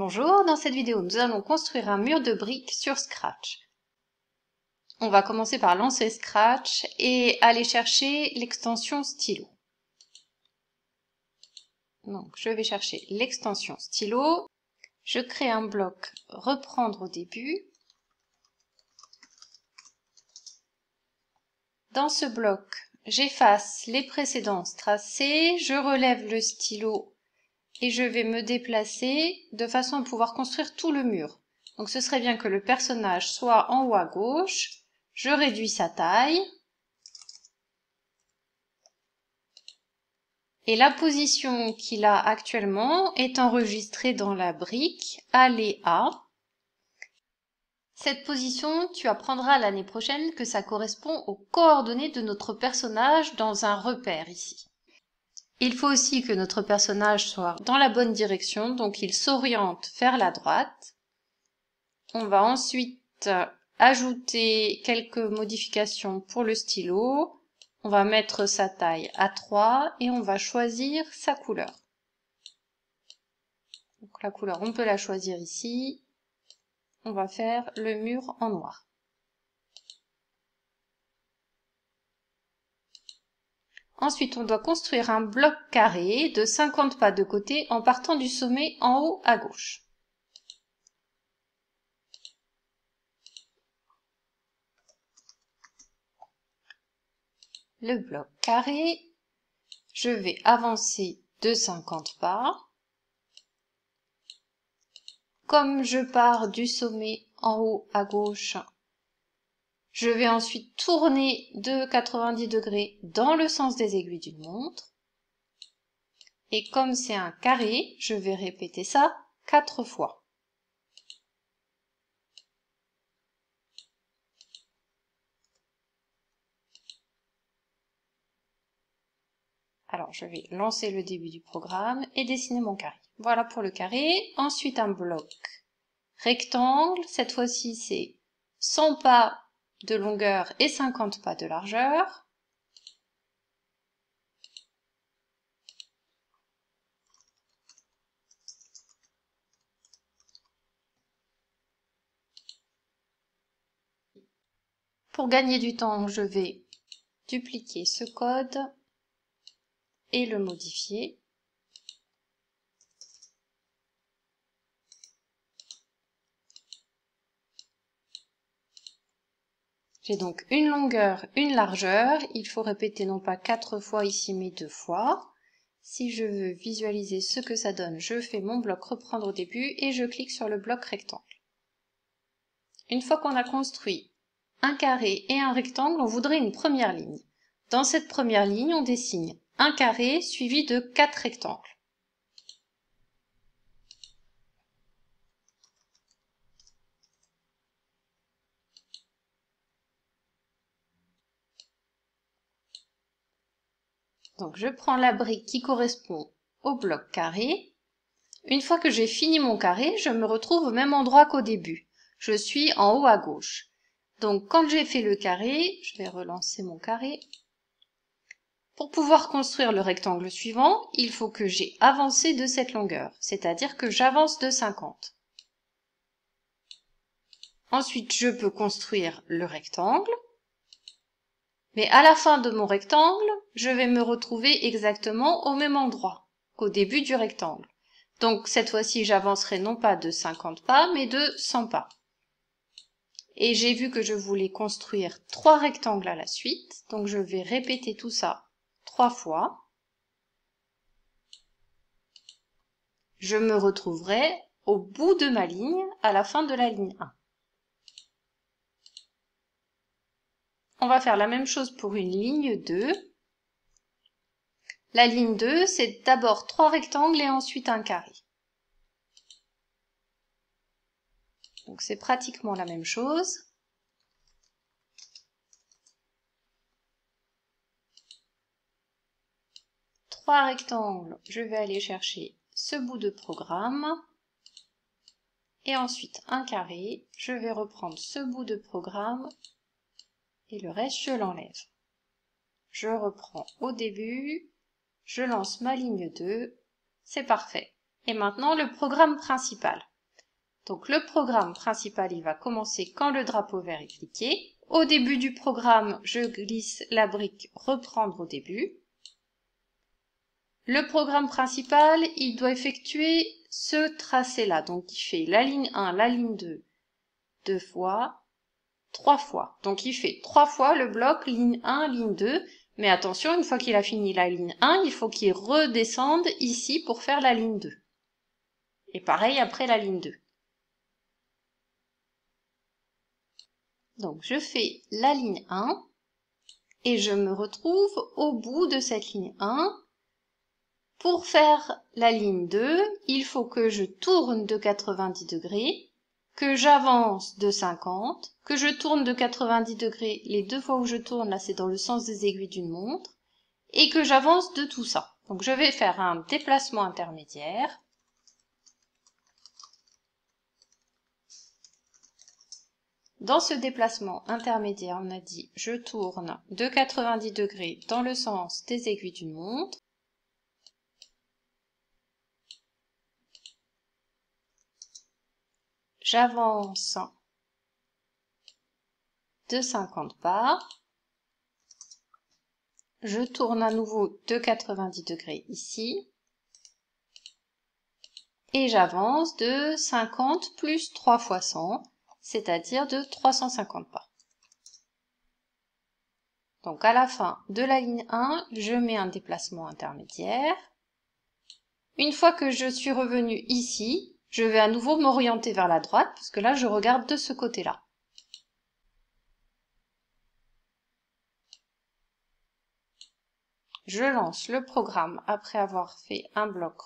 Bonjour, dans cette vidéo nous allons construire un mur de briques sur Scratch. On va commencer par lancer Scratch et aller chercher l'extension stylo. Donc je vais chercher l'extension stylo, je crée un bloc reprendre au début. Dans ce bloc, j'efface les précédents tracées, je relève le stylo et je vais me déplacer de façon à pouvoir construire tout le mur. Donc ce serait bien que le personnage soit en haut à gauche, je réduis sa taille, et la position qu'il a actuellement est enregistrée dans la brique Aléa. Cette position, tu apprendras l'année prochaine que ça correspond aux coordonnées de notre personnage dans un repère ici. Il faut aussi que notre personnage soit dans la bonne direction, donc il s'oriente vers la droite. On va ensuite ajouter quelques modifications pour le stylo. On va mettre sa taille à 3 et on va choisir sa couleur. la couleur, on peut la choisir ici. On va faire le mur en noir. Ensuite, on doit construire un bloc carré de 50 pas de côté en partant du sommet en haut à gauche. Le bloc carré, je vais avancer de 50 pas. Comme je pars du sommet en haut à gauche, je vais ensuite tourner de 90 degrés dans le sens des aiguilles d'une montre. Et comme c'est un carré, je vais répéter ça quatre fois. Alors, je vais lancer le début du programme et dessiner mon carré. Voilà pour le carré. Ensuite, un bloc rectangle. Cette fois-ci, c'est 100 pas de longueur et 50 pas de largeur. Pour gagner du temps, je vais dupliquer ce code et le modifier. J'ai donc une longueur, une largeur. Il faut répéter non pas quatre fois ici, mais deux fois. Si je veux visualiser ce que ça donne, je fais mon bloc reprendre au début et je clique sur le bloc rectangle. Une fois qu'on a construit un carré et un rectangle, on voudrait une première ligne. Dans cette première ligne, on dessine un carré suivi de quatre rectangles. Donc je prends la brique qui correspond au bloc carré. Une fois que j'ai fini mon carré, je me retrouve au même endroit qu'au début. Je suis en haut à gauche. Donc quand j'ai fait le carré, je vais relancer mon carré. Pour pouvoir construire le rectangle suivant, il faut que j'ai avancé de cette longueur, c'est-à-dire que j'avance de 50. Ensuite, je peux construire le rectangle. Mais à la fin de mon rectangle, je vais me retrouver exactement au même endroit qu'au début du rectangle. Donc cette fois-ci, j'avancerai non pas de 50 pas, mais de 100 pas. Et j'ai vu que je voulais construire trois rectangles à la suite, donc je vais répéter tout ça trois fois. Je me retrouverai au bout de ma ligne, à la fin de la ligne 1. On va faire la même chose pour une ligne 2. La ligne 2, c'est d'abord trois rectangles et ensuite un carré. Donc c'est pratiquement la même chose. Trois rectangles, je vais aller chercher ce bout de programme. Et ensuite un carré, je vais reprendre ce bout de programme et le reste je l'enlève. Je reprends au début, je lance ma ligne 2, c'est parfait. Et maintenant le programme principal. Donc le programme principal, il va commencer quand le drapeau vert est cliqué. Au début du programme, je glisse la brique reprendre au début. Le programme principal, il doit effectuer ce tracé-là. Donc il fait la ligne 1, la ligne 2 deux fois, trois fois. Donc il fait trois fois le bloc ligne 1, ligne 2. Mais attention, une fois qu'il a fini la ligne 1, il faut qu'il redescende ici pour faire la ligne 2. Et pareil après la ligne 2. Donc je fais la ligne 1 et je me retrouve au bout de cette ligne 1. Pour faire la ligne 2, il faut que je tourne de 90 degrés que j'avance de 50, que je tourne de 90 degrés, les deux fois où je tourne, là c'est dans le sens des aiguilles d'une montre, et que j'avance de tout ça. Donc je vais faire un déplacement intermédiaire. Dans ce déplacement intermédiaire, on a dit je tourne de 90 degrés dans le sens des aiguilles d'une montre j'avance de 50 pas, je tourne à nouveau de 90 degrés ici, et j'avance de 50 plus 3 fois 100, c'est-à-dire de 350 pas. Donc à la fin de la ligne 1, je mets un déplacement intermédiaire. Une fois que je suis revenu ici, je vais à nouveau m'orienter vers la droite, parce que là, je regarde de ce côté-là. Je lance le programme après avoir fait un bloc.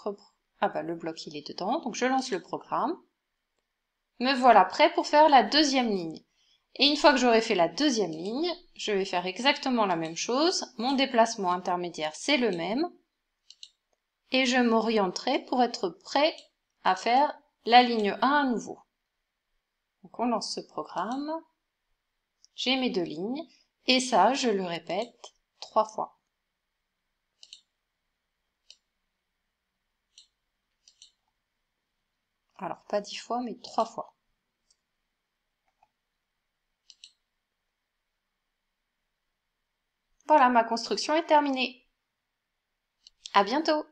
Ah bah le bloc il est dedans, donc je lance le programme. Me voilà prêt pour faire la deuxième ligne. Et une fois que j'aurai fait la deuxième ligne, je vais faire exactement la même chose. Mon déplacement intermédiaire, c'est le même. Et je m'orienterai pour être prêt à faire la ligne 1 à nouveau. Donc on lance ce programme, j'ai mes deux lignes, et ça je le répète trois fois. Alors pas dix fois, mais trois fois. Voilà, ma construction est terminée. À bientôt